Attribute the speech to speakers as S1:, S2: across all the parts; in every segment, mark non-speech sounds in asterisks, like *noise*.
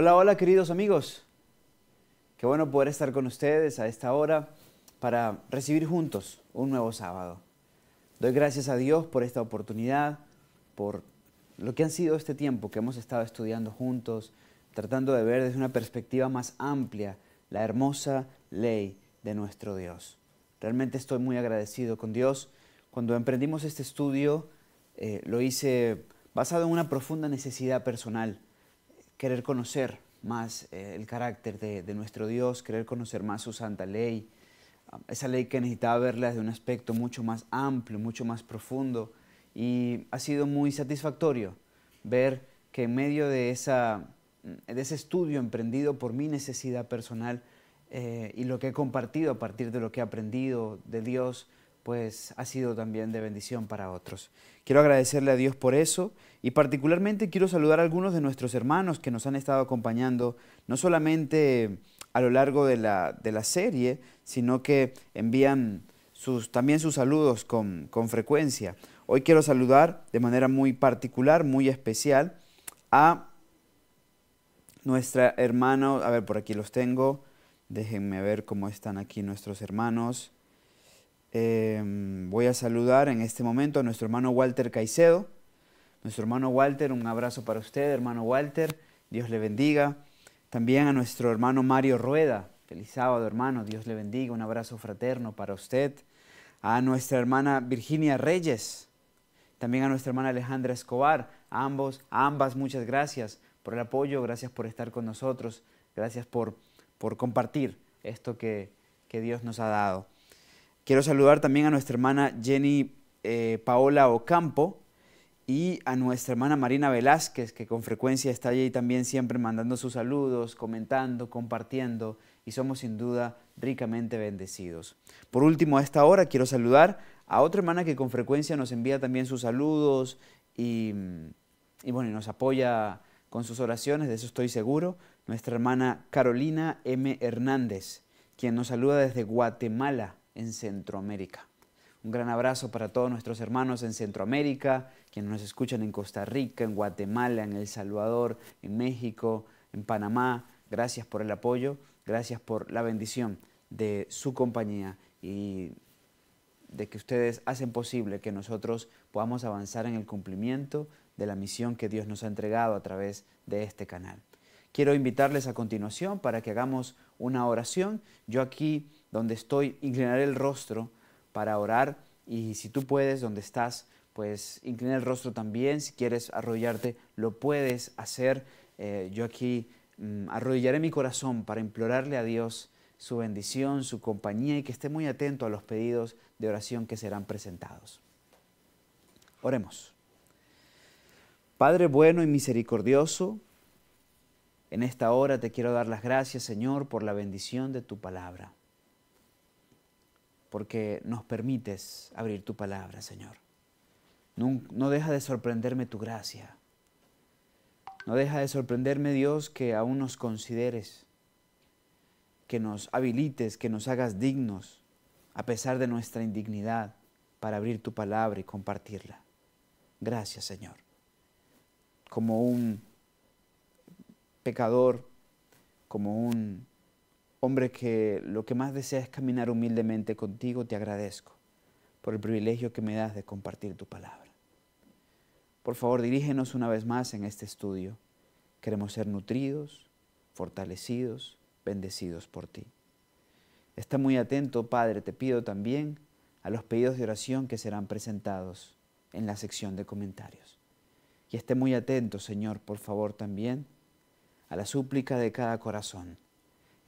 S1: Hola, hola queridos amigos. Qué bueno poder estar con ustedes a esta hora para recibir juntos un nuevo sábado. Doy gracias a Dios por esta oportunidad, por lo que han sido este tiempo que hemos estado estudiando juntos, tratando de ver desde una perspectiva más amplia la hermosa ley de nuestro Dios. Realmente estoy muy agradecido con Dios. Cuando emprendimos este estudio, eh, lo hice basado en una profunda necesidad personal querer conocer más eh, el carácter de, nuestro Dios, querer conocer más su santa ley, ah, esa ley que necesitaba verla desde un aspecto mucho más amplio, mucho más profundo, y ha sido muy satisfactorio ver que en medio de, mm, ese estudio emprendido por mi necesidad personal eh, y lo que he compartido a partir de lo que he aprendido de Dios, pues ha sido también de bendición para otros. Quiero agradecerle a Dios por eso y particularmente quiero saludar a algunos de nuestros hermanos que nos han estado acompañando, no solamente a lo largo de la, serie, sino que envían sus, también sus saludos con, con frecuencia. Hoy quiero saludar de manera muy particular, muy especial, a nuestra hermana, a ver, por aquí los tengo, déjenme ver cómo están aquí nuestros hermanos. Em, voy a saludar en este momento a nuestro hermano Walter Caicedo. Nuestro hermano Walter, un abrazo para usted, hermano Walter. Dios le bendiga. También a nuestro hermano Mario Rueda. Feliz sábado, hermano. Dios le bendiga. Un abrazo fraterno para usted. A nuestra hermana Virginia Reyes. También a nuestra hermana Alejandra Escobar. ambos, ambas, muchas gracias por el apoyo. Gracias por estar con nosotros. Gracias por, compartir esto que Dios nos ha dado. Quiero saludar también a nuestra hermana Jenny eh, Paola Ocampo y a nuestra hermana Marina Velázquez, que con frecuencia está allí también siempre mandando sus saludos, comentando, compartiendo, y somos sin duda ricamente bendecidos. Por último, a esta hora quiero saludar a otra hermana que con frecuencia nos envía también sus saludos y, bueno, y nos apoya con sus oraciones, de eso estoy seguro, nuestra hermana Carolina M. Hernández, quien nos saluda desde Guatemala en Centroamérica. Un gran abrazo para todos nuestros hermanos en Centroamérica, quienes nos escuchan en Costa Rica, en Guatemala, en El Salvador, en México, en Panamá. Gracias por el apoyo, gracias por la bendición de su compañía y de que ustedes hacen posible que nosotros podamos avanzar en el cumplimiento de la misión que Dios nos ha entregado a través de este canal. Quiero invitarles a continuación para que hagamos una oración. Yo aquí donde estoy, inclinar el rostro para orar y si tú puedes, donde estás, pues inclinar el rostro también, si quieres arrodillarte, lo puedes hacer. Eh, yo aquí mm, arrodillaré mi corazón para implorarle a Dios su bendición, su compañía y que esté muy atento a los pedidos de oración que serán presentados. Oremos. Padre bueno y misericordioso, en esta hora te quiero dar las gracias, Señor, por la bendición de tu palabra porque nos permites abrir tu palabra, Señor. No, deja de sorprenderme tu gracia. No deja de sorprenderme, Dios, que aún nos consideres, que nos habilites, que nos hagas dignos, a pesar de nuestra indignidad, para abrir tu palabra y compartirla. Gracias, Señor. Como un pecador, como un Hombre que lo que más desea es caminar humildemente contigo, te agradezco por el privilegio que me das de compartir tu palabra. Por favor, dirígenos una vez más en este estudio. Queremos ser nutridos, fortalecidos, bendecidos por ti. Está muy atento, Padre, te pido también a los pedidos de oración que serán presentados en la sección de comentarios. Y esté muy atento, Señor, por favor, también a la súplica de cada corazón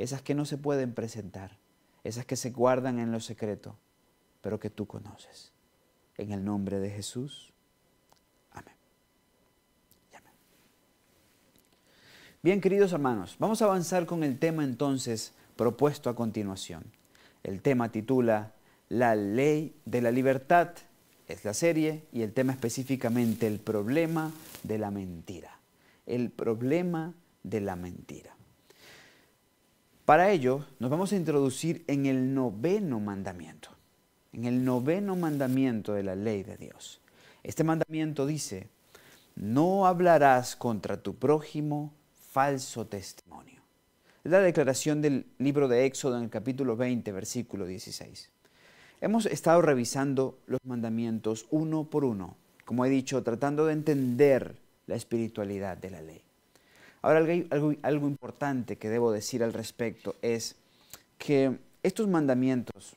S1: esas que no se pueden presentar, esas que se guardan en lo secreto, pero que tú conoces. En el nombre de Jesús. Amén. Bien, queridos hermanos, vamos a avanzar con el tema entonces propuesto a continuación. El tema titula La ley de la libertad es la serie y el tema específicamente el problema de la mentira. El problema de la mentira. Para ello, nos vamos a introducir en el noveno mandamiento, en el noveno mandamiento de la ley de Dios. Este mandamiento dice, no hablarás contra tu prójimo falso testimonio. Es la declaración del libro de Éxodo en el capítulo 20, versículo 16. Hemos estado revisando los mandamientos uno por uno, como he dicho, tratando de entender la espiritualidad de la ley. Ahora, algo, importante que debo decir al respecto es que estos mandamientos,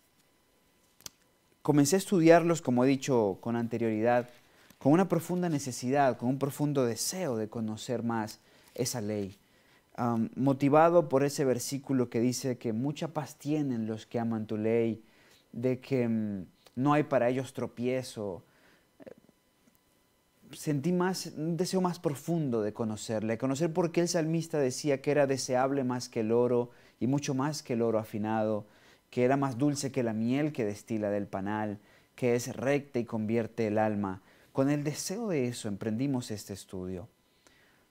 S1: comencé a estudiarlos, como he dicho con anterioridad, con una profunda necesidad, con un profundo deseo de conocer más esa ley, motivado por ese versículo que dice que mucha paz tienen los que aman tu ley, de que mm, no hay para ellos tropiezo, sentí más, un deseo más profundo de conocerle, conocer por qué el salmista decía que era deseable más que el oro y mucho más que el oro afinado, que era más dulce que la miel que destila del panal, que es recta y convierte el alma. Con el deseo de eso emprendimos este estudio,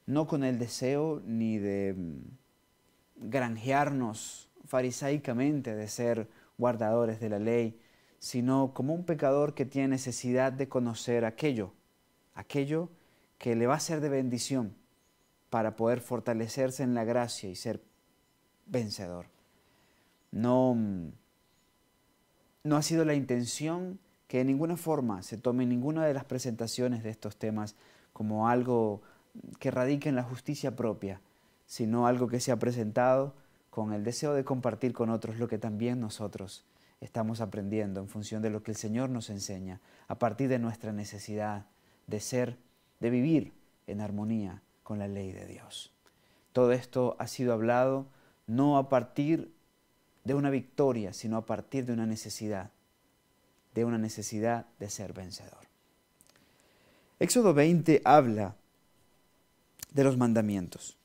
S1: no con el deseo ni de mm, granjearnos farisaicamente de ser guardadores de la ley, sino como un pecador que tiene necesidad de conocer aquello aquello que le va a ser de bendición para poder fortalecerse en la gracia y ser vencedor. No, mm, no ha sido la intención que de ninguna forma se tome ninguna de las presentaciones de estos temas como algo que radique en la justicia propia, sino algo que se ha presentado con el deseo de compartir con otros lo que también nosotros estamos aprendiendo en función de lo que el Señor nos enseña, a partir de nuestra necesidad, de ser, de vivir en armonía con la ley de Dios. Todo esto ha sido hablado no a partir de una victoria, sino a partir de una necesidad, de una necesidad de ser vencedor. Éxodo 20 habla de los mandamientos.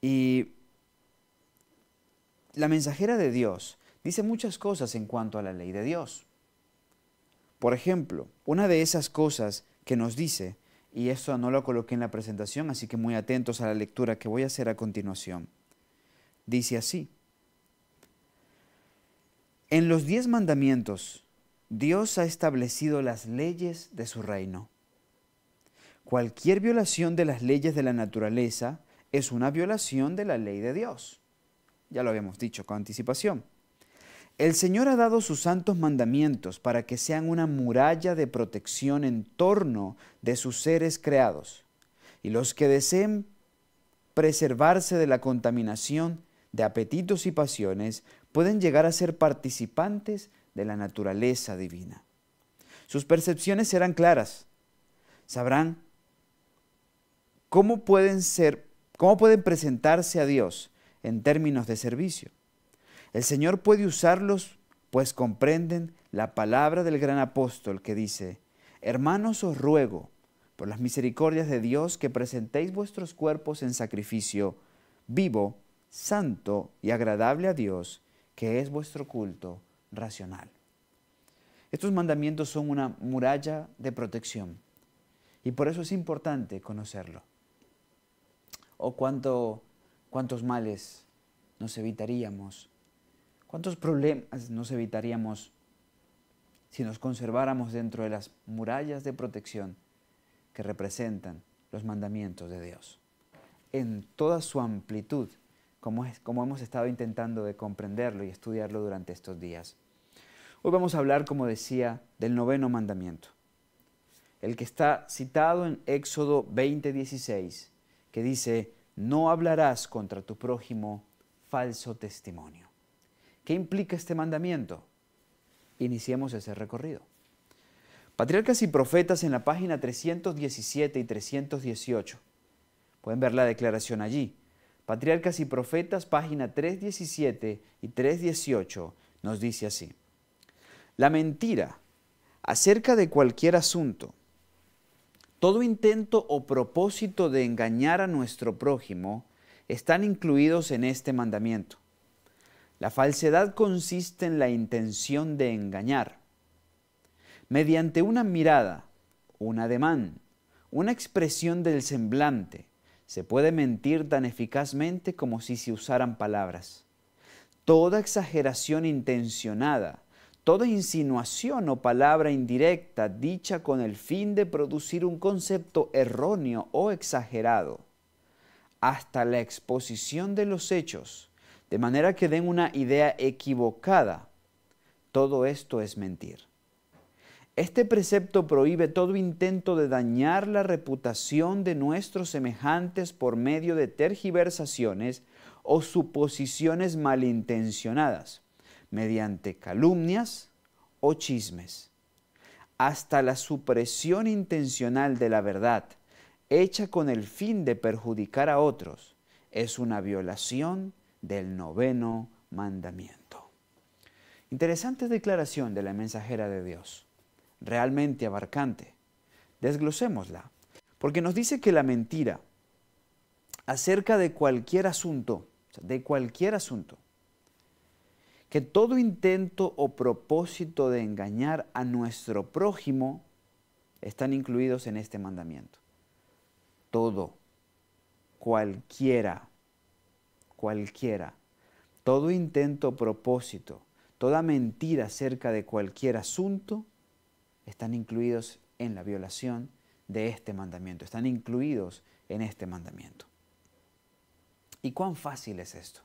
S1: Y la mensajera de Dios dice muchas cosas en cuanto a la ley de Dios. Por ejemplo, una de esas cosas que nos dice, y esto no lo coloqué en la presentación, así que muy atentos a la lectura que voy a hacer a continuación. Dice así, en los diez mandamientos, Dios ha establecido las leyes de su reino. Cualquier violación de las leyes de la naturaleza es una violación de la ley de Dios. Ya lo habíamos dicho con anticipación. El Señor ha dado sus santos mandamientos para que sean una muralla de protección en torno de sus seres creados. Y los que deseen preservarse de la contaminación de apetitos y pasiones pueden llegar a ser participantes de la naturaleza divina. Sus percepciones serán claras. Sabrán cómo pueden ser, cómo pueden presentarse a Dios en términos de servicio. El Señor puede usarlos, pues comprenden la palabra del gran apóstol que dice, Hermanos os ruego, por las misericordias de Dios, que presentéis vuestros cuerpos en sacrificio vivo, santo y agradable a Dios, que es vuestro culto racional. Estos mandamientos son una muralla de protección y por eso es importante conocerlo. O cuántos males nos evitaríamos ¿Cuántos problemas nos evitaríamos si nos conserváramos dentro de las murallas de protección que representan los mandamientos de Dios? En toda su amplitud, como, hemos estado intentando de comprenderlo y estudiarlo durante estos días. Hoy vamos a hablar, como decía, del noveno mandamiento, el que está citado en Éxodo 20:16, que dice, no hablarás contra tu prójimo falso testimonio. ¿Qué implica este mandamiento? Iniciemos ese recorrido. Patriarcas y Profetas en la página 317 y 318. Pueden ver la declaración allí. Patriarcas y Profetas, página 317 y 318, nos dice así. La mentira acerca de cualquier asunto, todo intento o propósito de engañar a nuestro prójimo, están incluidos en este mandamiento. La falsedad consiste en la intención de engañar. Mediante una mirada, un ademán, una expresión del semblante, se puede mentir tan eficazmente como si se usaran palabras. Toda exageración intencionada, toda insinuación o palabra indirecta dicha con el fin de producir un concepto erróneo o exagerado, hasta la exposición de los hechos, de manera que den una idea equivocada. Todo esto es mentir. Este precepto prohíbe todo intento de dañar la reputación de nuestros semejantes por medio de tergiversaciones o suposiciones malintencionadas, mediante calumnias o chismes. Hasta la supresión intencional de la verdad, hecha con el fin de perjudicar a otros, es una violación del noveno mandamiento. Interesante declaración de la mensajera de Dios, realmente abarcante. Desglosémosla, porque nos dice que la mentira acerca de cualquier asunto, de cualquier asunto, que todo intento o propósito de engañar a nuestro prójimo están incluidos en este mandamiento. Todo, cualquiera cualquiera. Todo intento propósito, toda mentira acerca de cualquier asunto están incluidos en la violación de este mandamiento, están incluidos en este mandamiento. ¿Y cuán fácil es esto?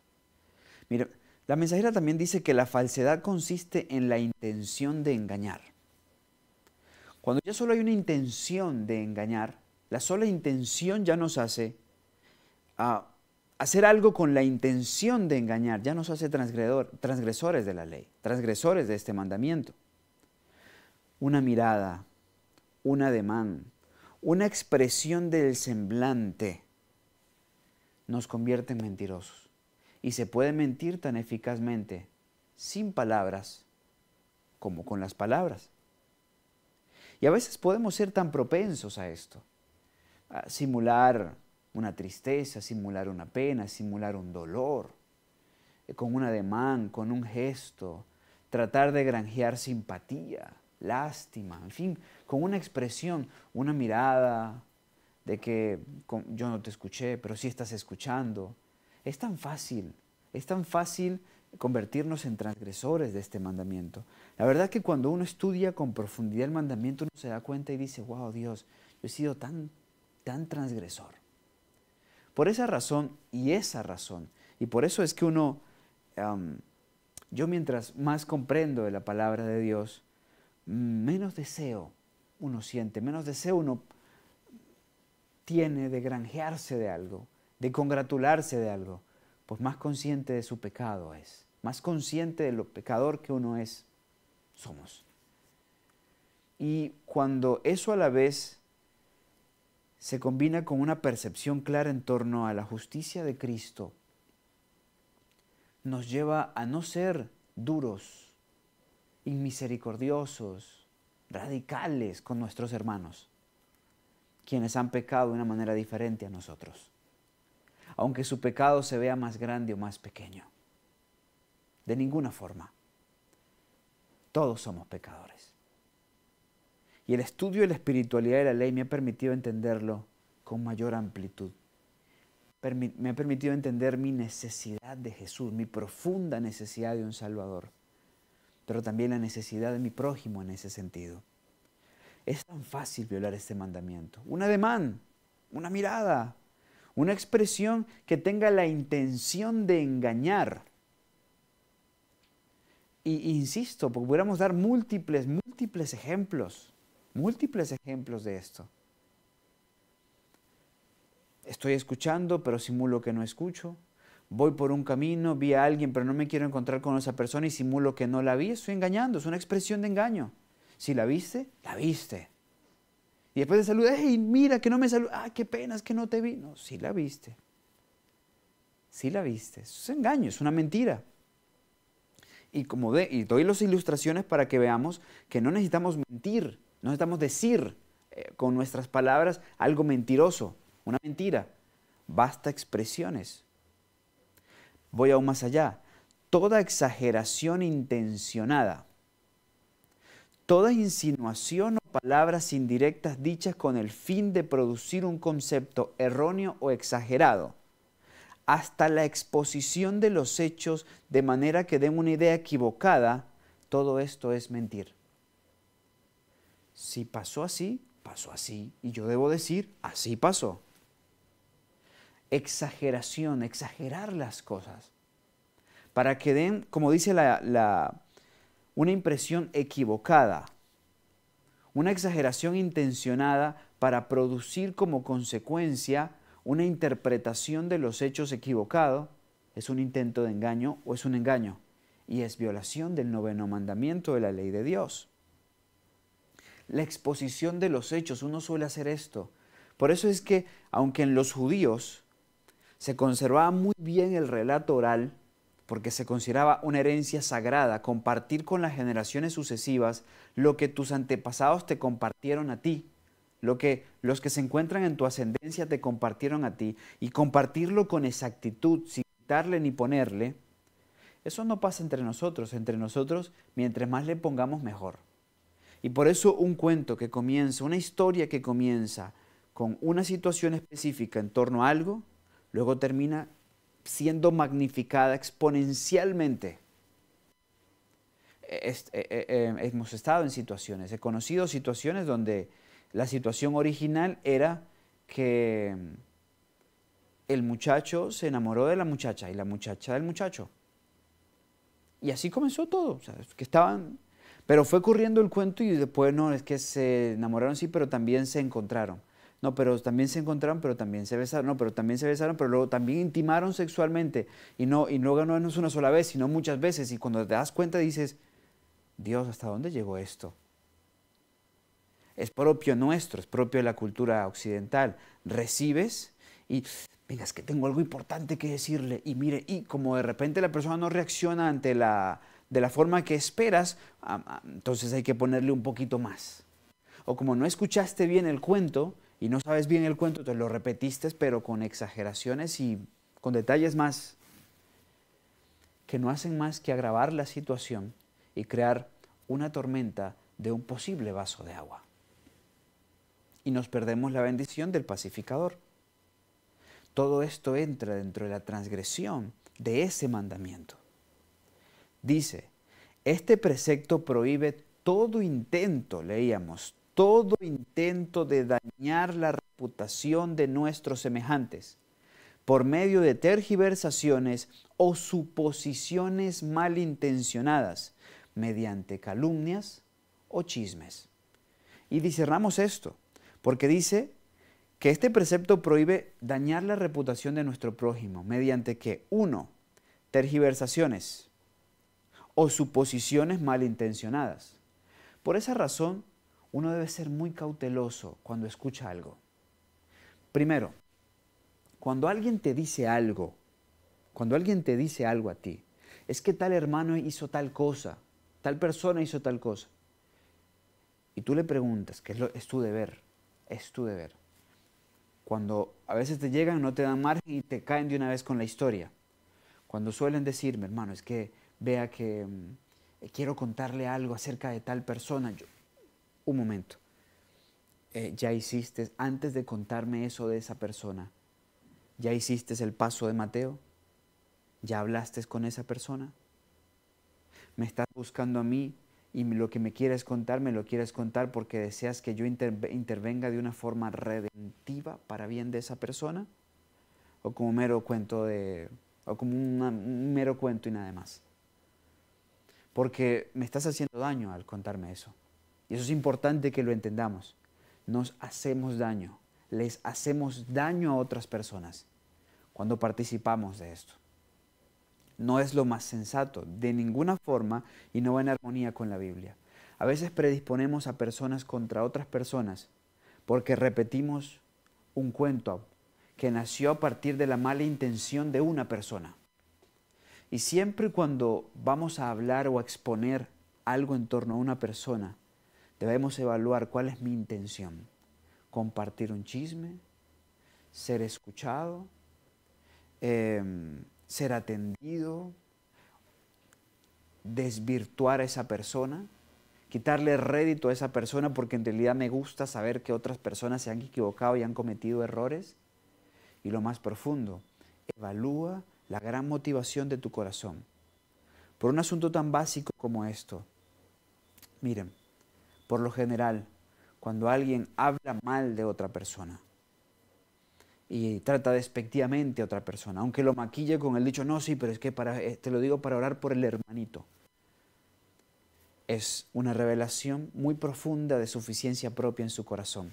S1: Mira, la mensajera también dice que la falsedad consiste en la intención de engañar. Cuando ya solo hay una intención de engañar, la sola intención ya nos hace a hacer algo con la intención de engañar ya nos hace transgresores de la ley, transgresores de este mandamiento. Una mirada, un ademán, una expresión del semblante nos convierte en mentirosos. Y se puede mentir tan eficazmente sin palabras como con las palabras. Y a veces podemos ser tan propensos a esto, a simular una tristeza, simular una pena, simular un dolor, eh, con un ademán, con un gesto, tratar de granjear simpatía, lástima, en fin, con una expresión, una mirada de que yo no te escuché, pero sí estás escuchando. Es tan fácil, es tan fácil convertirnos en transgresores de este mandamiento. La verdad que cuando uno estudia con profundidad el mandamiento, uno se da cuenta y dice, wow Dios, yo he sido tan, tan transgresor. Por esa razón y esa razón. Y por eso es que uno, yo mientras más comprendo de la palabra de Dios, menos deseo uno siente, menos deseo uno tiene de granjearse de algo, de congratularse de algo, pues más consciente de su pecado es, más consciente de lo pecador que uno es, somos. Y cuando eso a la vez se combina con una percepción clara en torno a la justicia de Cristo, nos lleva a no ser duros, inmisericordiosos, radicales con nuestros hermanos, quienes han pecado de una manera diferente a nosotros, aunque su pecado se vea más grande o más pequeño. De ninguna forma. Todos somos pecadores. Y el estudio de la espiritualidad de la ley me ha permitido entenderlo con mayor amplitud. Me ha permitido entender mi necesidad de Jesús, mi profunda necesidad de un Salvador, pero también la necesidad de mi prójimo en ese sentido. Es tan fácil violar este mandamiento. Un ademán, una mirada, una expresión que tenga la intención de engañar. Y insisto, porque pudiéramos dar múltiples, múltiples ejemplos múltiples ejemplos de esto. Estoy escuchando, pero simulo que no escucho. Voy por un camino, vi a alguien, pero no me quiero encontrar con esa persona y simulo que no la vi. Estoy engañando, es una expresión de engaño. Si la viste, la viste. Y después de saludar, hey, mira que no me saludó. ah, qué pena, es que no te vi. No, sí la viste. Sí la viste. Eso es engaño, es una mentira. Y, como de, y doy las ilustraciones para que veamos que no necesitamos mentir no necesitamos decir eh, con nuestras palabras algo mentiroso, una mentira. Basta expresiones. Voy aún más allá. Toda exageración intencionada, toda insinuación o palabras indirectas dichas con el fin de producir un concepto erróneo o exagerado, hasta la exposición de los hechos de manera que den una idea equivocada, todo esto es mentir si pasó así, pasó así. Y yo debo decir, así pasó. Exageración, exagerar las cosas. Para que den, como dice la, una impresión equivocada, una exageración intencionada para producir como consecuencia una interpretación de los hechos equivocado, es un intento de engaño o es un engaño, y es violación del noveno mandamiento de la ley de Dios la exposición de los hechos. Uno suele hacer esto. Por eso es que, aunque en los judíos se conservaba muy bien el relato oral, porque se consideraba una herencia sagrada compartir con las generaciones sucesivas lo que tus antepasados te compartieron a ti, lo que los que se encuentran en tu ascendencia te compartieron a ti, y compartirlo con exactitud, sin quitarle ni ponerle, eso no pasa entre nosotros, entre nosotros mientras más le pongamos mejor. Y por eso un cuento que comienza, una historia que comienza con una situación específica en torno a algo, luego termina siendo magnificada exponencialmente. E-, e, e, hemos estado en situaciones, he conocido situaciones donde la situación original era que mm, el muchacho se enamoró de la muchacha y la muchacha del muchacho. Y así comenzó todo, o sea, que estaban pero fue corriendo el cuento y después no, es que se enamoraron, sí, pero también se encontraron. No, pero también se encontraron, pero también se besaron, no, pero también se besaron, pero luego también intimaron sexualmente. Y no, y no, no es una sola vez, sino muchas veces. Y cuando te das cuenta dices, Dios, ¿hasta dónde llegó esto? Es propio nuestro, es propio de la cultura occidental. Recibes y, venga, es que tengo algo importante que decirle. Y mire, y como de repente la persona no reacciona ante la, de la forma que esperas, ah, ah, entonces hay que ponerle un poquito más. O como no escuchaste bien el cuento y no sabes bien el cuento, te lo repetiste, pero con exageraciones y con detalles más que no hacen más que agravar la situación y crear una tormenta de un posible vaso de agua. Y nos perdemos la bendición del pacificador. Todo esto entra dentro de la transgresión de ese mandamiento. Dice, este precepto prohíbe todo intento, leíamos, todo intento de dañar la reputación de nuestros semejantes por medio de tergiversaciones o suposiciones malintencionadas, mediante calumnias o chismes. Y discernamos esto, porque dice que este precepto prohíbe dañar la reputación de nuestro prójimo, mediante que, uno, tergiversaciones, o suposiciones malintencionadas. Por esa razón, uno debe ser muy cauteloso cuando escucha algo. Primero, cuando alguien te dice algo, cuando alguien te dice algo a ti, es que tal hermano hizo tal cosa, tal persona hizo tal cosa, y tú le preguntas, que es, lo, es tu deber, es tu deber. Cuando a veces te llegan, no te dan margen y te caen de una vez con la historia. Cuando suelen decirme, hermano, es que vea que mm, eh, quiero contarle algo acerca de tal persona. un momento, eh, ya hiciste, antes de contarme eso de esa persona, ya hiciste el paso de Mateo, ya hablaste con esa persona, me estás buscando a mí y lo que me quieres contar, me lo quieres contar porque deseas que yo intervenga de una forma redentiva para bien de esa persona, o como mero cuento de, como un mero cuento y nada más porque me estás haciendo daño al contarme eso. Y eso es importante que lo entendamos. Nos hacemos daño, les hacemos daño a otras personas cuando participamos de esto. No es lo más sensato, de ninguna forma, y no va en armonía con la Biblia. A veces predisponemos a personas contra otras personas porque repetimos un cuento que nació a partir de la mala intención de una persona. Y siempre cuando vamos a hablar o a exponer algo en torno a una persona, debemos evaluar cuál es mi intención. Compartir un chisme, ser escuchado, em, ser atendido, desvirtuar a esa persona, quitarle rédito a esa persona porque en realidad me gusta saber que otras personas se han equivocado y han cometido errores. Y lo más profundo, evalúa la gran motivación de tu corazón por un asunto tan básico como esto. Miren, por lo general, cuando alguien habla mal de otra persona y trata despectivamente a otra persona, aunque lo maquille con el dicho, no, sí, pero es que eh, te lo digo para orar por el hermanito. Es una revelación muy profunda de suficiencia propia en su corazón,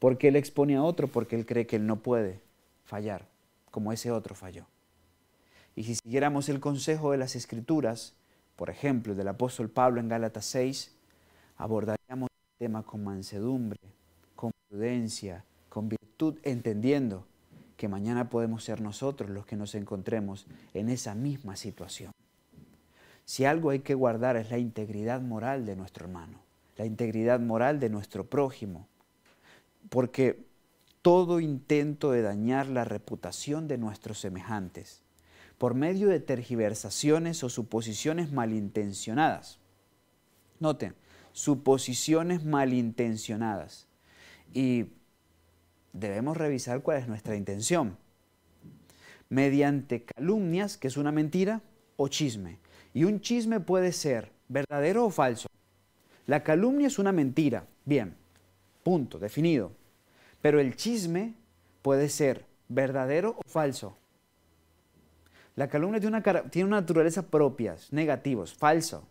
S1: porque él expone a otro porque él cree que él no puede fallar, como ese otro falló. Y si siguiéramos el consejo de las Escrituras, por ejemplo, del apóstol Pablo en Gálatas 6, abordaríamos el tema con mansedumbre, con prudencia, con virtud, entendiendo que mañana podemos ser nosotros los que nos encontremos en esa misma situación. Si algo hay que guardar es la integridad moral de nuestro hermano, la integridad moral de nuestro prójimo, porque todo intento de dañar la reputación de nuestros semejantes por medio de tergiversaciones o suposiciones malintencionadas. Noten, suposiciones malintencionadas. Y debemos revisar cuál es nuestra intención. Mediante calumnias, que es una mentira, o chisme. Y un chisme puede ser verdadero o falso. La calumnia es una mentira. Bien, punto, definido. Pero el chisme puede ser verdadero o falso. La calumnia tiene una, tiene naturaleza propia, negativos, falso.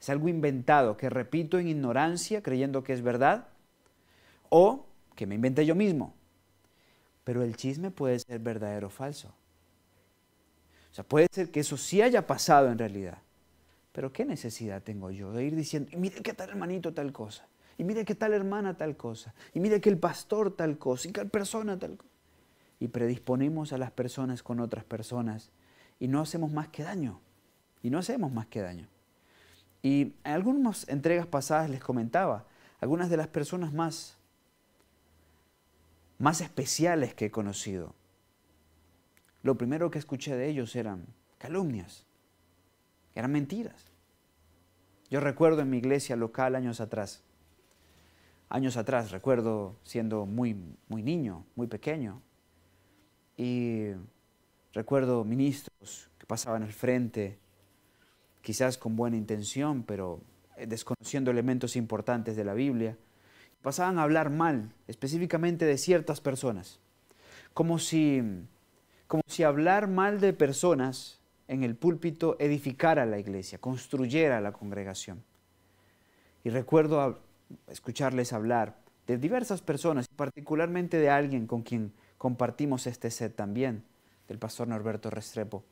S1: Es algo inventado que repito en ignorancia creyendo que es verdad o que me inventé yo mismo. Pero el chisme puede ser verdadero o falso. O sea, puede ser que eso sí haya pasado en realidad. Pero ¿qué necesidad tengo yo de ir diciendo, y mire qué tal hermanito tal cosa, y mire qué tal hermana tal cosa, y mire que el pastor tal cosa, y tal persona tal cosa? y predisponemos a las personas con otras personas y no hacemos más que daño. Y no hacemos más que daño. Y en algunas entregas pasadas les comentaba, algunas de las personas más, más especiales que he conocido, lo primero que escuché de ellos eran calumnias, eran mentiras. Yo recuerdo en mi iglesia local años atrás, años atrás, recuerdo siendo muy, muy niño, muy pequeño, y recuerdo ministros que pasaban al frente, quizás con buena intención, pero eh, desconociendo elementos importantes de la Biblia, pasaban a hablar mal, específicamente de ciertas personas, como si, como si hablar mal de personas en el púlpito edificara la iglesia, construyera la congregación. Y recuerdo escucharles hablar de diversas personas, particularmente de alguien con quien compartimos este set también del pastor Norberto Restrepo.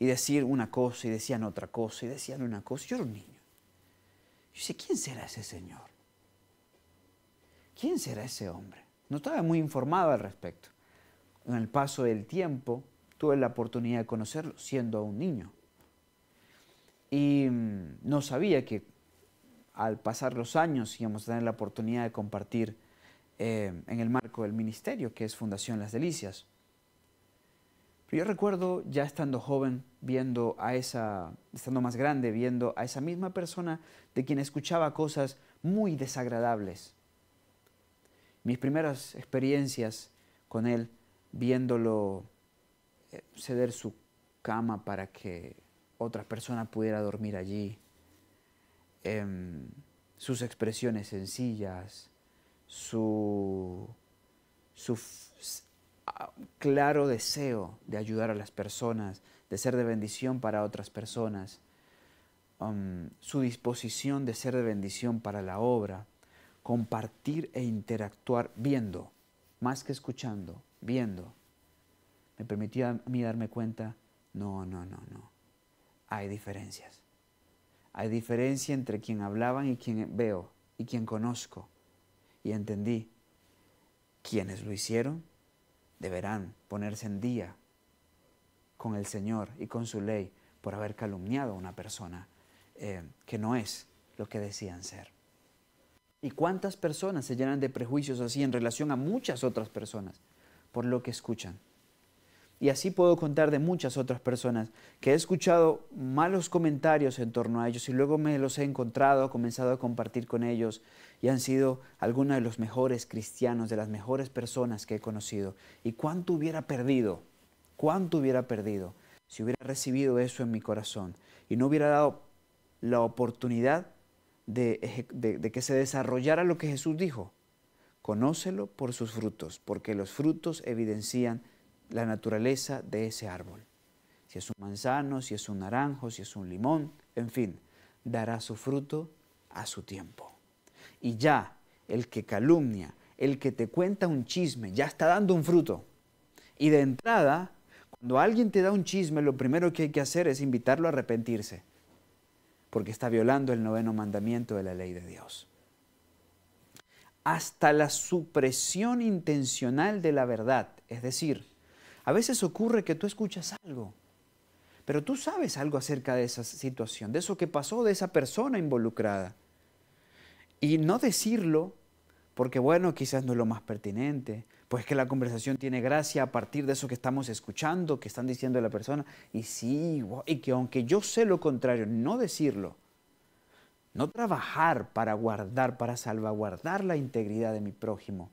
S1: Y decir una cosa y decían otra cosa y decían una cosa. Yo era un niño. Yo sé, ¿quién será ese señor? ¿Quién será ese hombre? No estaba muy informado al respecto. En el paso del tiempo tuve la oportunidad de conocerlo siendo un niño. Y mm, no sabía que al pasar los años íbamos a tener la oportunidad de compartir Em, en el marco del ministerio, que es Fundación Las Delicias. Pero yo recuerdo ya estando joven, viendo a esa, estando más grande, viendo a esa misma persona de quien escuchaba cosas muy desagradables. Mis primeras experiencias con él, viéndolo eh, ceder su cama para que otra persona pudiera dormir allí, em, sus expresiones sencillas, su, claro deseo de ayudar a las personas, de ser de bendición para otras personas, um, su disposición de ser de bendición para la obra, compartir e interactuar viendo, más que escuchando, viendo, me permitía a mí darme cuenta, no, no, no, no, hay diferencias. Hay diferencia entre quien hablaban y quien veo y quien conozco y entendí, quienes lo hicieron deberán ponerse en día con el Señor y con su ley por haber calumniado a una persona eh, que no es lo que decían ser. ¿Y cuántas personas se llenan de prejuicios así en relación a muchas otras personas por lo que escuchan? Y así puedo contar de muchas otras personas que he escuchado malos comentarios en torno a ellos y luego me los he encontrado, he comenzado a compartir con ellos y han sido algunos de los mejores cristianos, de las mejores personas que he conocido. ¿Y cuánto hubiera perdido? ¿Cuánto hubiera perdido si hubiera recibido eso en mi corazón y no hubiera dado la oportunidad de, de que se desarrollara lo que Jesús dijo? Conócelo por sus frutos, porque los frutos evidencian la naturaleza de ese árbol. Si es un manzano, si es un naranjo, si es un limón, en fin, dará su fruto a su tiempo. Y ya el que calumnia, el que te cuenta un chisme, ya está dando un fruto. Y de entrada, cuando alguien te da un chisme, lo primero que hay que hacer es invitarlo a arrepentirse, porque está violando el noveno mandamiento de la ley de Dios. Hasta la supresión intencional de la verdad, es decir, a veces ocurre que tú escuchas algo, pero tú sabes algo acerca de esa situación, de eso que pasó, de esa persona involucrada. Y no decirlo porque, bueno, quizás no es lo más pertinente, pues que la conversación tiene gracia a partir de eso que estamos escuchando, que están diciendo la persona, y sí, y que aunque yo sé lo contrario, no decirlo, no trabajar para guardar, para salvaguardar la integridad de mi prójimo,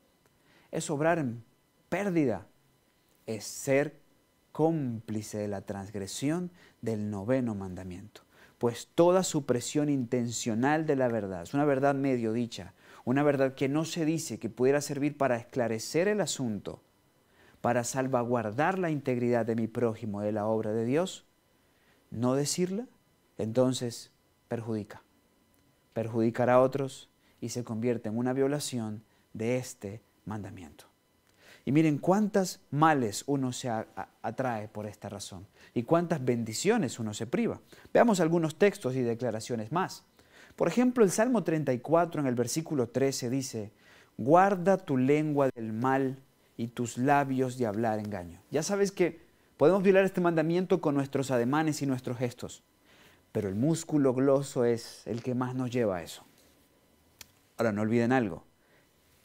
S1: es obrar pérdida es ser cómplice de la transgresión del noveno mandamiento. Pues toda supresión intencional de la verdad, es una verdad medio dicha, una verdad que no se dice que pudiera servir para esclarecer el asunto, para salvaguardar la integridad de mi prójimo de la obra de Dios, no decirla, entonces perjudica. Perjudicará a otros y se convierte en una violación de este mandamiento. Y miren cuántas males uno se atrae por esta razón y cuántas bendiciones uno se priva. Veamos algunos textos y declaraciones más. Por ejemplo, el Salmo 34 en el versículo 13 dice, guarda tu lengua del mal y tus labios de hablar engaño. Ya sabes que podemos violar este mandamiento con nuestros ademanes y nuestros gestos, pero el músculo gloso es el que más nos lleva a eso. Ahora, no olviden algo,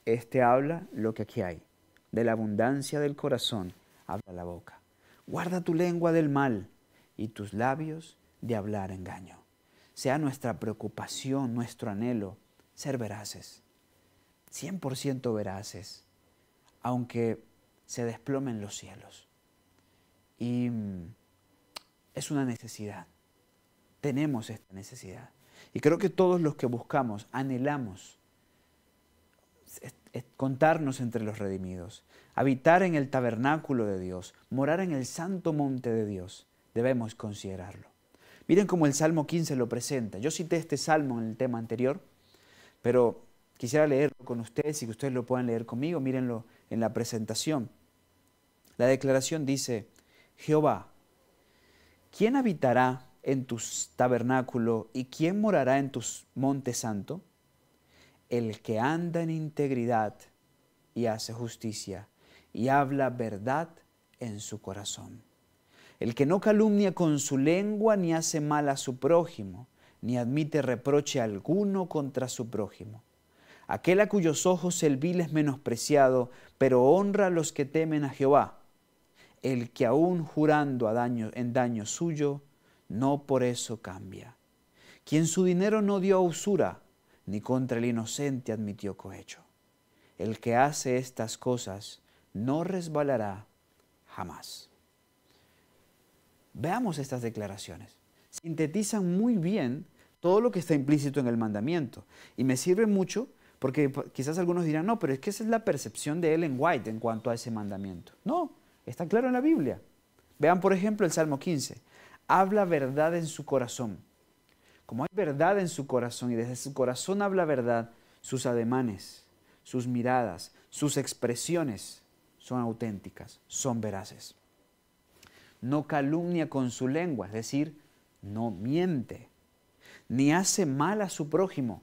S1: este habla lo que aquí hay de la abundancia del corazón habla la boca. Guarda tu lengua del mal y tus labios de hablar engaño. Sea nuestra preocupación, nuestro anhelo, ser veraces, 100% veraces, aunque se desplomen los cielos. Y mm, es una necesidad, tenemos esta necesidad. Y creo que todos los que buscamos, anhelamos contarnos entre los redimidos, habitar en el tabernáculo de Dios, morar en el santo monte de Dios. Debemos considerarlo. Miren cómo el Salmo 15 lo presenta. Yo cité este salmo en el tema anterior, pero quisiera leerlo con ustedes y que ustedes lo puedan leer conmigo. Mírenlo en la presentación. La declaración dice, Jehová, ¿quién habitará en tus tabernáculo y quién morará en tus monte santo? el que anda en integridad y hace justicia y habla verdad en su corazón. El que no calumnia con su lengua ni hace mal a su prójimo, ni admite reproche alguno contra su prójimo. Aquel a cuyos ojos el vil es menospreciado, pero honra a los que temen a Jehová. El que aún jurando a daño, en daño suyo, no por eso cambia. Quien su dinero no dio a usura, ni contra el inocente admitió cohecho. El que hace estas cosas no resbalará jamás. Veamos estas declaraciones. Sintetizan muy bien todo lo que está implícito en el mandamiento y me sirve mucho porque quizás algunos dirán, no, pero es que esa es la percepción de Ellen White en cuanto a ese mandamiento. No, está claro en la Biblia. Vean por ejemplo el Salmo 15. Habla verdad en su corazón como hay verdad en su corazón y desde su corazón habla verdad, sus ademanes, sus miradas, sus expresiones son auténticas, son veraces. No calumnia con su lengua, es decir, no miente, ni hace mal a su prójimo,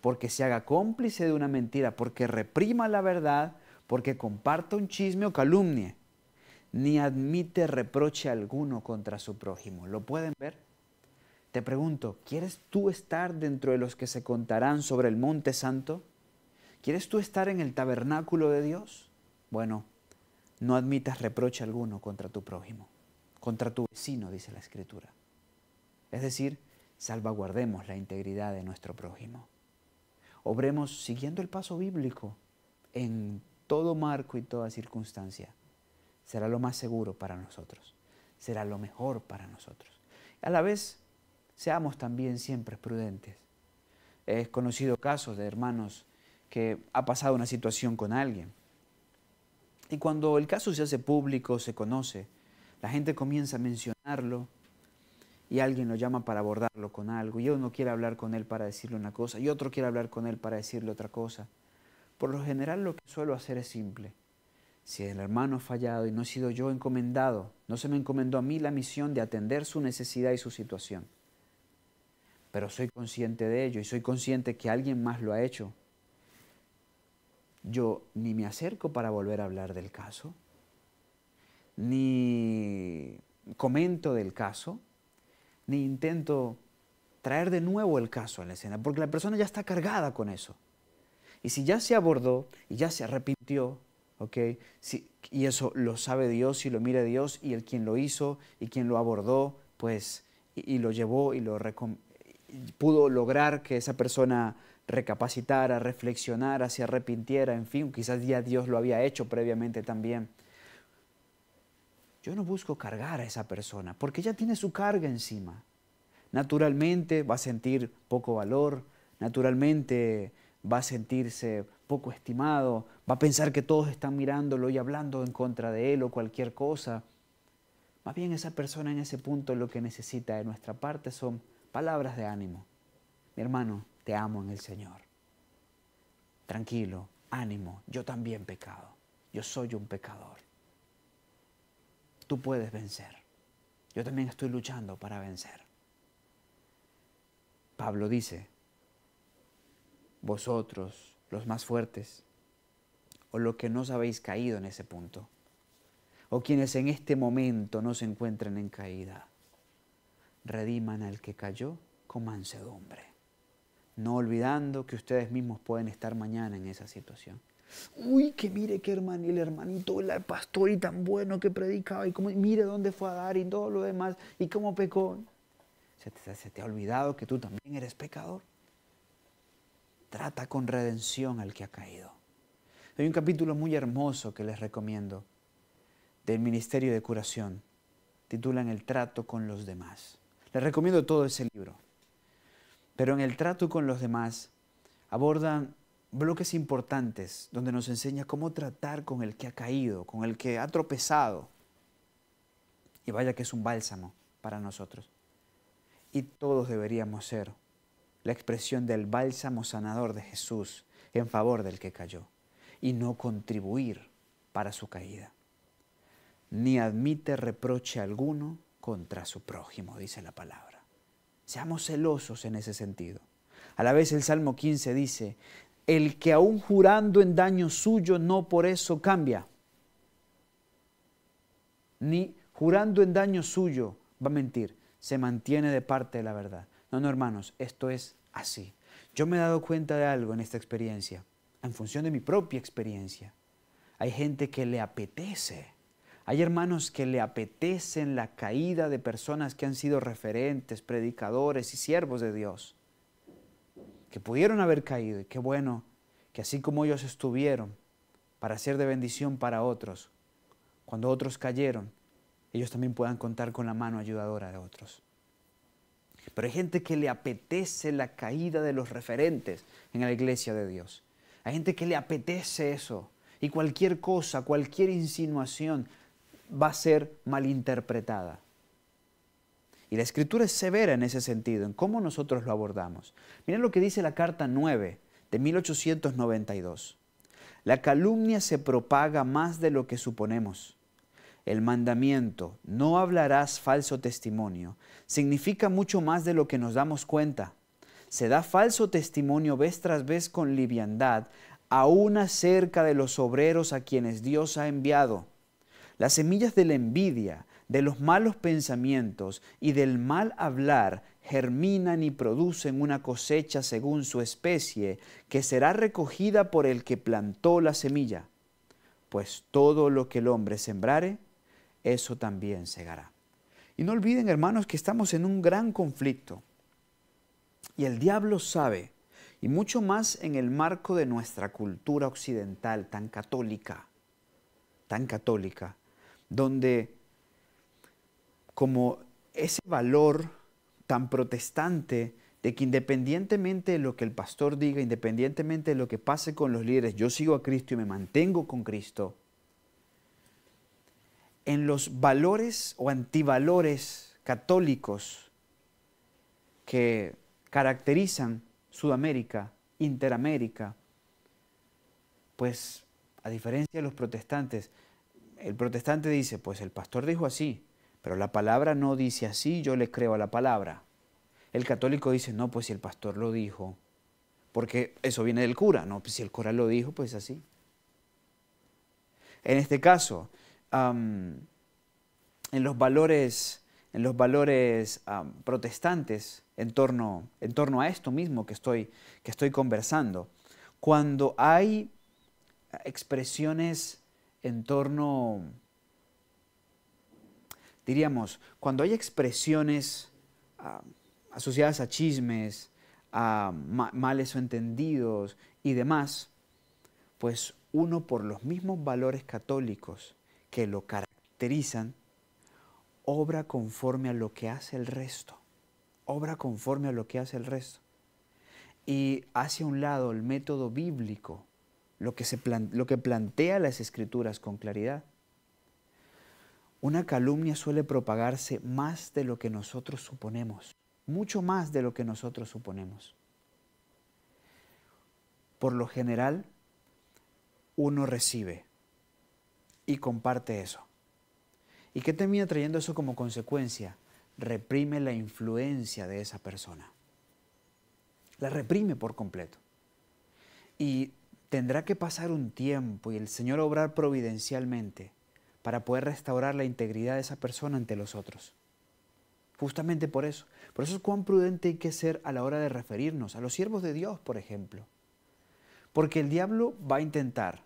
S1: porque se haga cómplice de una mentira, porque reprima la verdad, porque comparta un chisme o calumnie, ni admite reproche alguno contra su prójimo. ¿Lo pueden ver? Te pregunto, ¿quieres tú estar dentro de los que se contarán sobre el monte santo? ¿Quieres tú estar en el tabernáculo de Dios? Bueno, no admitas reproche alguno contra tu prójimo, contra tu vecino, dice la escritura. Es decir, salvaguardemos la integridad de nuestro prójimo. Obremos siguiendo el paso bíblico en todo marco y toda circunstancia. Será lo más seguro para nosotros, será lo mejor para nosotros. A la vez, seamos también siempre prudentes. He conocido casos de hermanos que ha pasado una situación con alguien. Y cuando el caso se hace público, se conoce, la gente comienza a mencionarlo y alguien lo llama para abordarlo con algo. Y uno quiere hablar con él para decirle una cosa y otro quiere hablar con él para decirle otra cosa. Por lo general lo que suelo hacer es simple. Si el hermano ha fallado y no he sido yo encomendado, no se me encomendó a mí la misión de atender su necesidad y su situación pero soy consciente de ello y soy consciente que alguien más lo ha hecho. Yo ni me acerco para volver a hablar del caso, ni comento del caso, ni intento traer de nuevo el caso a la escena, porque la persona ya está cargada con eso. Y si ya se abordó y ya se arrepintió, okay y eso lo sabe Dios y lo mira Dios y el quien lo hizo y quien lo abordó, pues, y, y lo llevó y lo, pudo lograr que esa persona recapacitara, reflexionara, se arrepintiera, en fin, quizás ya Dios lo había hecho previamente también. Yo no busco cargar a esa persona porque ya tiene su carga encima. Naturalmente va a sentir poco valor, naturalmente va a sentirse poco estimado, va a pensar que todos están mirándolo y hablando en contra de él o cualquier cosa. Más bien esa persona en ese punto lo que necesita de nuestra parte son palabras de ánimo. Mi hermano, te amo en el Señor. Tranquilo, ánimo, yo también pecado. Yo soy un pecador. Tú puedes vencer. Yo también estoy luchando para vencer. Pablo dice, vosotros, los más fuertes, o los que no os habéis caído en ese punto, o quienes en este momento no se encuentren en caída, rediman al que cayó con mansedumbre, no olvidando que ustedes mismos pueden estar mañana en esa situación. Uy, que mire qué hermano, el hermanito, el pastor y tan bueno que predicaba, y cómo, mire dónde fue a dar y todo lo demás, y cómo pecó. se te ha olvidado que tú también eres pecador. Trata con redención al que ha caído. Hay un capítulo muy hermoso que les recomiendo del Ministerio de Curación. Titulan El trato con los demás. Les recomiendo todo ese libro. Pero en el trato con los demás abordan bloques importantes donde nos enseña cómo tratar con el que ha caído, con el que ha tropezado. Y vaya que es un bálsamo para nosotros. Y todos deberíamos ser la expresión del bálsamo sanador de Jesús en favor del que cayó y no contribuir para su caída. Ni admite reproche alguno contra su prójimo, dice la palabra. Seamos celosos en ese sentido. A la vez el Salmo 15 dice, el que aún jurando en daño suyo no por eso cambia, ni jurando en daño suyo va a mentir, se mantiene de parte de la verdad. No, no, hermanos, esto es así. Yo me he dado cuenta de algo en esta experiencia, en función de mi propia experiencia. Hay gente que le apetece hay hermanos que le apetecen la caída de personas que han sido referentes, predicadores y siervos de Dios, que pudieron haber caído y qué bueno que así como ellos estuvieron para ser de bendición para otros, cuando otros cayeron, ellos también puedan contar con la mano ayudadora de otros. Pero hay gente que le apetece la caída de los referentes en la iglesia de Dios. Hay gente que le apetece eso. Y cualquier cosa, cualquier insinuación va a ser malinterpretada. Y la escritura es severa en ese sentido, en cómo nosotros lo abordamos. Miren lo que dice la carta 9 de 1892. La calumnia se propaga más de lo que suponemos. El mandamiento, no hablarás falso testimonio, significa mucho más de lo que nos damos cuenta. Se da falso testimonio vez tras vez con liviandad, aún acerca de los obreros a quienes Dios ha enviado. Las semillas de la envidia, de los malos pensamientos y del mal hablar germinan y producen una cosecha según su especie, que será recogida por el que plantó la semilla. Pues todo lo que el hombre sembrare, eso también segará. Y no olviden, hermanos, que estamos en un gran conflicto. Y el diablo sabe, y mucho más en el marco de nuestra cultura occidental tan católica, tan católica, donde como ese valor tan protestante de que independientemente de lo que el pastor diga, independientemente de lo que pase con los líderes, yo sigo a Cristo y me mantengo con Cristo, en los valores o antivalores católicos que caracterizan Sudamérica, Interamérica, pues a diferencia de los protestantes, el protestante dice, pues el pastor dijo así, pero la palabra no dice así, yo le creo a la palabra. El católico dice, no, pues si el pastor lo dijo, porque eso viene del cura, no, pues si el cura lo dijo, pues así. En este caso, en los valores, en los valores protestantes en torno, en torno a esto mismo que estoy, que estoy conversando, cuando hay expresiones en torno, diríamos, cuando hay expresiones ah, asociadas a chismes, a males o entendidos y demás, pues uno por los mismos valores católicos que lo caracterizan, obra conforme a lo que hace el resto, obra conforme a lo que hace el resto. Y hacia un lado el método bíblico lo que, se lo que plantea las escrituras con claridad. Una calumnia suele propagarse más de lo que nosotros suponemos, mucho más de lo que nosotros suponemos. Por lo general, uno recibe y comparte eso. ¿Y qué termina trayendo eso como consecuencia? Reprime la influencia de esa persona. La reprime por completo. Y Tendrá que pasar un tiempo y el Señor obrar providencialmente para poder restaurar la integridad de esa persona ante los otros. Justamente por eso. Por eso es cuán prudente hay que ser a la hora de referirnos a los siervos de Dios, por ejemplo. Porque el diablo va a intentar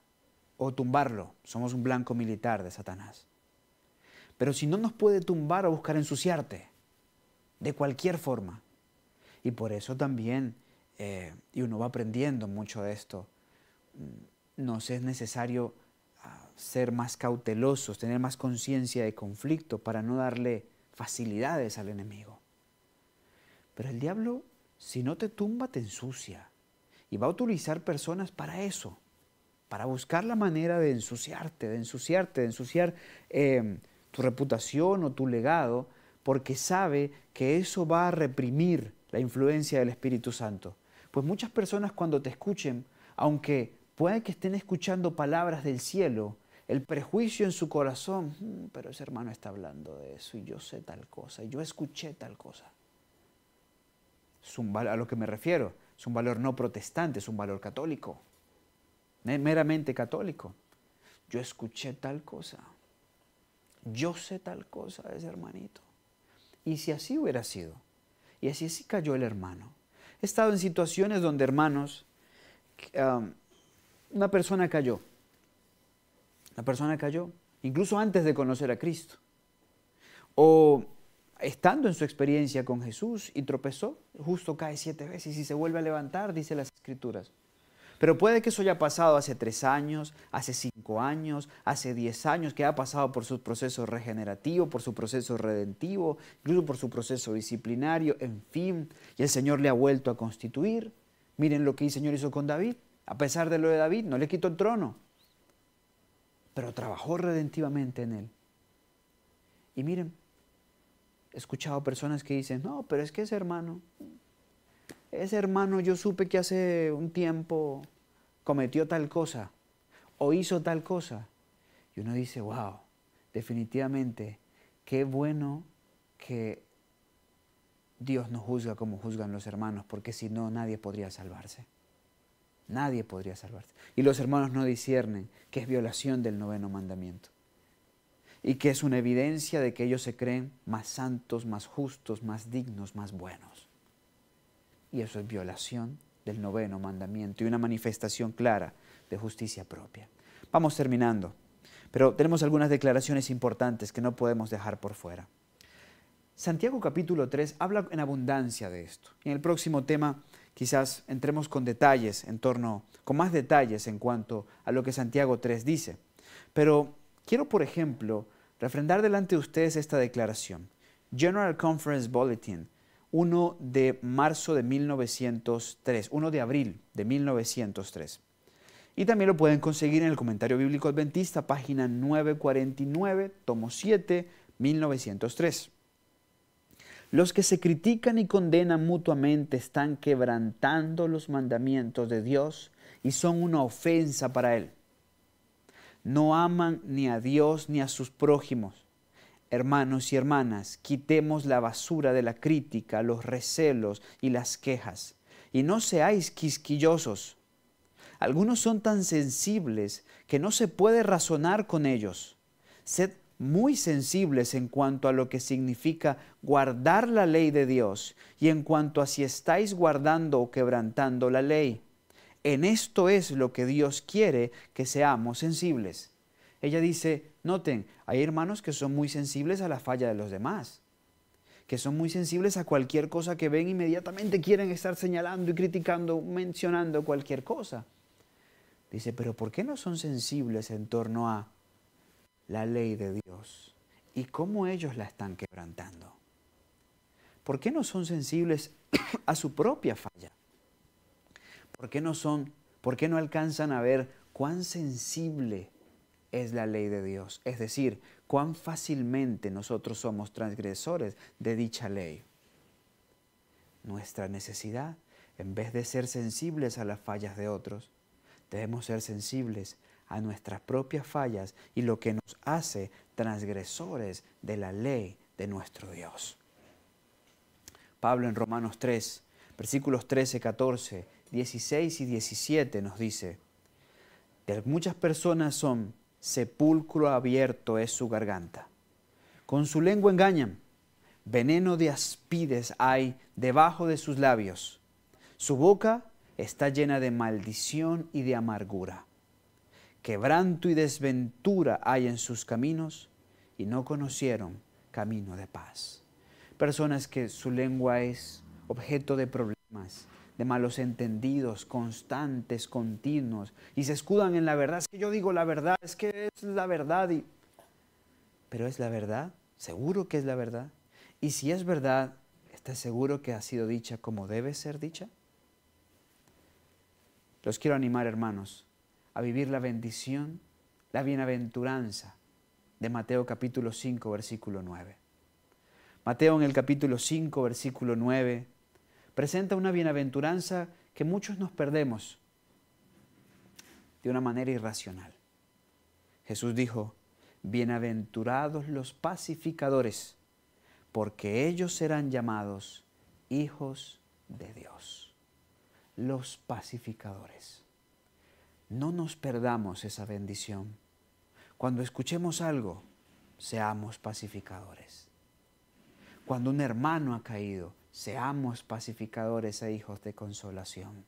S1: o tumbarlo. Somos un blanco militar de Satanás. Pero si no nos puede tumbar o buscar ensuciarte, de cualquier forma. Y por eso también, eh, y uno va aprendiendo mucho de esto, nos es necesario ah, ser más cautelosos, tener más conciencia de conflicto para no darle facilidades al enemigo. Pero el diablo, si no te tumba, te ensucia. Y va a utilizar personas para eso, para buscar la manera de ensuciarte, de ensuciarte, de ensuciar em, tu reputación o tu legado, porque sabe que eso va a reprimir la influencia del Espíritu Santo. Pues muchas personas cuando te escuchen, aunque Puede que estén escuchando palabras del cielo, el prejuicio en su corazón, mm, pero ese hermano está hablando de eso y yo sé tal cosa, y yo escuché tal cosa. Es un a lo que me refiero, es un valor no protestante, es un valor católico, meramente católico. Yo escuché tal cosa, yo sé tal cosa de ese hermanito. Y si así hubiera sido, y así así cayó el hermano. He estado en situaciones donde hermanos una persona cayó. La persona cayó, incluso antes de conocer a Cristo. O estando en su experiencia con Jesús y tropezó, justo cae siete veces y se vuelve a levantar, dice las Escrituras. Pero puede que eso haya pasado hace tres años, hace cinco años, hace diez años, que ha pasado por su proceso regenerativo, por su proceso redentivo, incluso por su proceso disciplinario, en fin, y el Señor le ha vuelto a constituir. Miren lo que el Señor hizo con David. A pesar de lo de David, no le quitó el trono, pero trabajó redentivamente en él. Y miren, he escuchado personas que dicen, no, pero es que ese hermano, ese hermano yo supe que hace un tiempo cometió tal cosa o hizo tal cosa. Y uno dice, wow, definitivamente, qué bueno que Dios no juzga como juzgan los hermanos, porque si no nadie podría salvarse. Nadie podría salvarse. Y los hermanos no disciernen que es violación del noveno mandamiento. Y que es una evidencia de que ellos se creen más santos, más justos, más dignos, más buenos. Y eso es violación del noveno mandamiento y una manifestación clara de justicia propia. Vamos terminando, pero tenemos algunas declaraciones importantes que no podemos dejar por fuera. Santiago capítulo 3 habla en abundancia de esto. En el próximo tema quizás entremos con detalles en torno, con más detalles en cuanto a lo que Santiago 3 dice. Pero quiero, por ejemplo, refrendar delante de ustedes esta declaración. General Conference Bulletin, 1 de marzo de 1903, 1 de abril de 1903. Y también lo pueden conseguir en el Comentario Bíblico Adventista, página 949, tomo 7, 1903. Los que se critican y condenan mutuamente están quebrantando los mandamientos de Dios y son una ofensa para Él. No aman ni a Dios ni a sus prójimos. Hermanos y hermanas, quitemos la basura de la crítica, los recelos y las quejas, y no seáis quisquillosos. Algunos son tan sensibles que no se puede razonar con ellos. Sed muy sensibles en cuanto a lo que significa guardar la ley de Dios y en cuanto a si estáis guardando o quebrantando la ley. En esto es lo que Dios quiere que seamos sensibles. Ella dice, noten, hay hermanos que son muy sensibles a la falla de los demás, que son muy sensibles a cualquier cosa que ven, inmediatamente quieren estar señalando y criticando, mencionando cualquier cosa. Dice, pero ¿por qué no son sensibles en torno a la ley de Dios y cómo ellos la están quebrantando. ¿Por qué no son sensibles *coughs* a su propia falla? ¿Por qué no son, por qué no alcanzan a ver cuán sensible es la ley de Dios? Es decir, cuán fácilmente nosotros somos transgresores de dicha ley. Nuestra necesidad, en vez de ser sensibles a las fallas de otros, debemos ser sensibles a nuestras propias fallas y lo que nos hace transgresores de la ley de nuestro Dios. Pablo en Romanos 3, versículos 13, 14, 16 y 17 nos dice, de muchas personas son sepulcro abierto es su garganta. Con su lengua engañan, veneno de aspides hay debajo de sus labios. Su boca está llena de maldición y de amargura. Quebranto y desventura hay en sus caminos y no conocieron camino de paz. Personas que su lengua es objeto de problemas, de malos entendidos, constantes, continuos, y se escudan en la verdad. Es que yo digo la verdad, es que es la verdad. Y... Pero es la verdad, seguro que es la verdad. Y si es verdad, ¿estás seguro que ha sido dicha como debe ser dicha? Los quiero animar, hermanos, a vivir la bendición, la bienaventuranza de Mateo capítulo 5, versículo 9. Mateo en el capítulo 5, versículo 9, presenta una bienaventuranza que muchos nos perdemos de una manera irracional. Jesús dijo, bienaventurados los pacificadores, porque ellos serán llamados hijos de Dios, los pacificadores. No nos perdamos esa bendición. Cuando escuchemos algo, seamos pacificadores. Cuando un hermano ha caído, seamos pacificadores e hijos de consolación.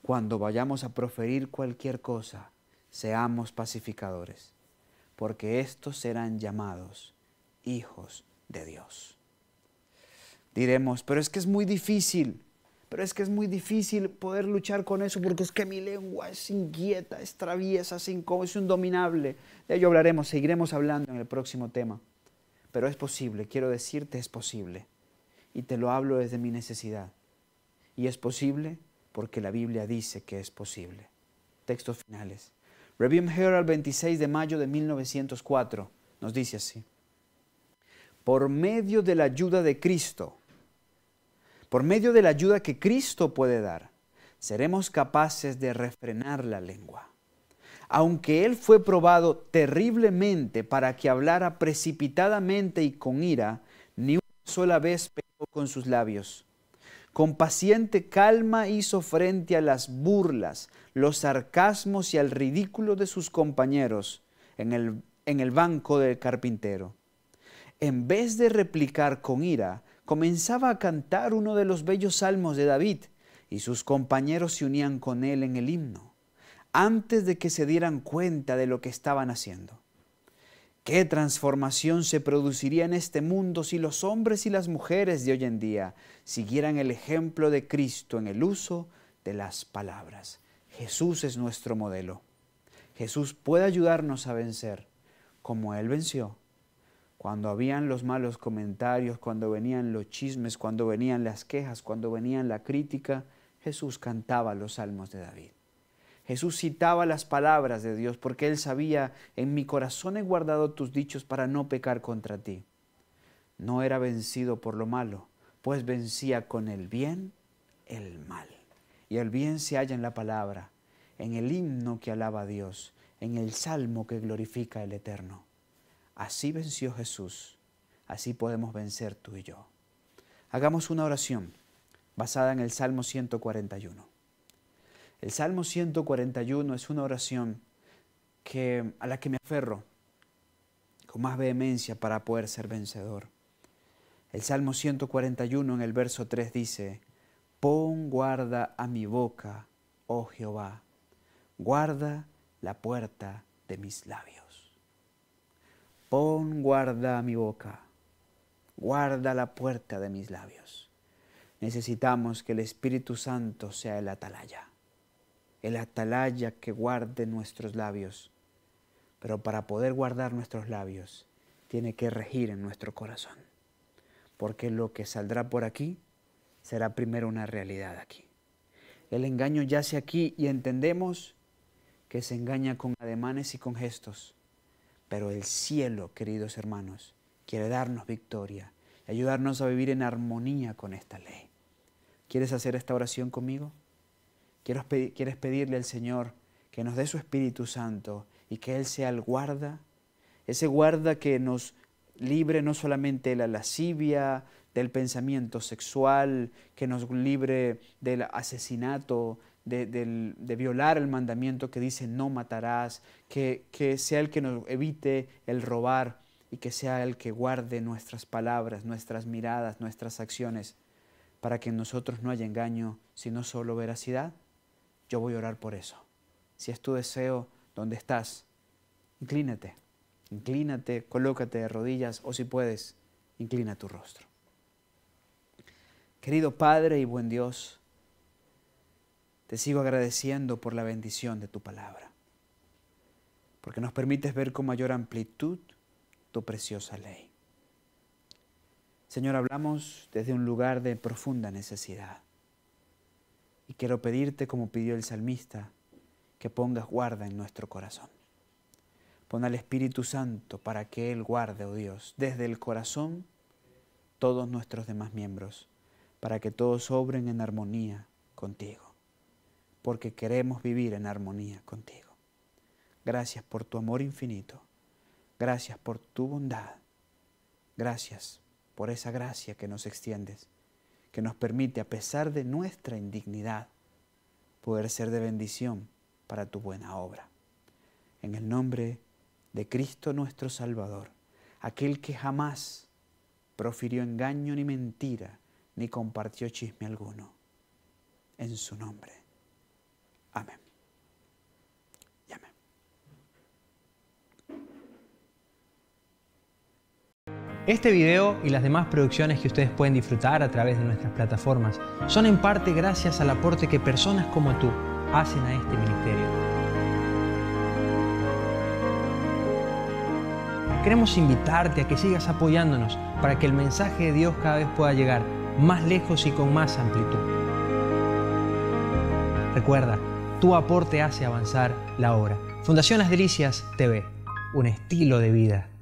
S1: Cuando vayamos a proferir cualquier cosa, seamos pacificadores, porque estos serán llamados hijos de Dios. Diremos, pero es que es muy difícil pero es que es muy difícil poder luchar con eso porque es que mi lengua es inquieta, es traviesa, es es indominable. De ello hablaremos, seguiremos hablando en el próximo tema. Pero es posible, quiero decirte, es posible. Y te lo hablo desde mi necesidad. Y es posible porque la Biblia dice que es posible. Textos finales. Review Herald 26 de mayo de 1904 nos dice así. Por medio de la ayuda de Cristo, por medio de la ayuda que Cristo puede dar, seremos capaces de refrenar la lengua. Aunque Él fue probado terriblemente para que hablara precipitadamente y con ira, ni una sola vez pegó con sus labios. Con paciente calma hizo frente a las burlas, los sarcasmos y al ridículo de sus compañeros en el banco del carpintero. En vez de replicar con ira, comenzaba a cantar uno de los bellos salmos de David y sus compañeros se unían con él en el himno, antes de que se dieran cuenta de lo que estaban haciendo. ¿Qué transformación se produciría en este mundo si los hombres y las mujeres de hoy en día siguieran el ejemplo de Cristo en el uso de las palabras? Jesús es nuestro modelo. Jesús puede ayudarnos a vencer como Él venció cuando habían los malos comentarios, cuando venían los chismes, cuando venían las quejas, cuando venían la crítica, Jesús cantaba los salmos de David. Jesús citaba las palabras de Dios porque él sabía, en mi corazón he guardado tus dichos para no pecar contra ti. No era vencido por lo malo, pues vencía con el bien el mal. Y el bien se halla en la palabra, en el himno que alaba a Dios, en el salmo que glorifica el Eterno. Así venció Jesús, así podemos vencer tú y yo. Hagamos una oración basada en el Salmo 141. El Salmo 141 es una oración que, a la que me aferro con más vehemencia para poder ser vencedor. El Salmo 141 en el verso 3 dice, Pon guarda a mi boca, oh Jehová, guarda la puerta de mis labios. Pon guarda mi boca, guarda la puerta de mis labios. Necesitamos que el Espíritu Santo sea el atalaya, el atalaya que guarde nuestros labios. Pero para poder guardar nuestros labios, tiene que regir en nuestro corazón, porque lo que saldrá por aquí será primero una realidad aquí. El engaño yace aquí y entendemos que se engaña con ademanes y con gestos pero el cielo, queridos hermanos, quiere darnos victoria y ayudarnos a vivir en armonía con esta ley. ¿Quieres hacer esta oración conmigo? ¿Quieres pedirle al Señor que nos dé su Espíritu Santo y que Él sea el guarda? Ese guarda que nos libre no solamente de la lascivia, del pensamiento sexual, que nos libre del asesinato, de, violar el mandamiento que dice no matarás, que, que sea el que nos evite el robar y que sea el que guarde nuestras palabras, nuestras miradas, nuestras acciones, para que en nosotros no haya engaño, sino solo veracidad. Yo voy a orar por eso. Si es tu deseo, donde estás, inclínate, inclínate, colócate de rodillas o si puedes, inclina tu rostro. Querido Padre y buen Dios, te sigo agradeciendo por la bendición de tu palabra, porque nos permites ver con mayor amplitud tu preciosa ley. Señor, hablamos desde un lugar de profunda necesidad. Y quiero pedirte, como pidió el salmista, que pongas guarda en nuestro corazón. Pon al Espíritu Santo para que Él guarde, oh Dios, desde el corazón todos nuestros demás miembros, para que todos obren en armonía contigo porque queremos vivir en armonía contigo. Gracias por tu amor infinito. Gracias por tu bondad. Gracias por esa gracia que nos extiendes, que nos permite, a pesar de nuestra indignidad, poder ser de bendición para tu buena obra. En el nombre de Cristo nuestro Salvador, aquel que jamás profirió engaño ni mentira, ni compartió chisme alguno. En su nombre. Amén. Y amén. Este video y las demás producciones que ustedes pueden disfrutar a través de nuestras plataformas son en parte gracias al aporte que personas como tú hacen a este ministerio. Queremos invitarte a que sigas apoyándonos para que el mensaje de Dios cada vez pueda llegar más lejos y con más amplitud. Recuerda, tu aporte hace avanzar la obra. Fundación Las Delicias TV, un estilo de vida.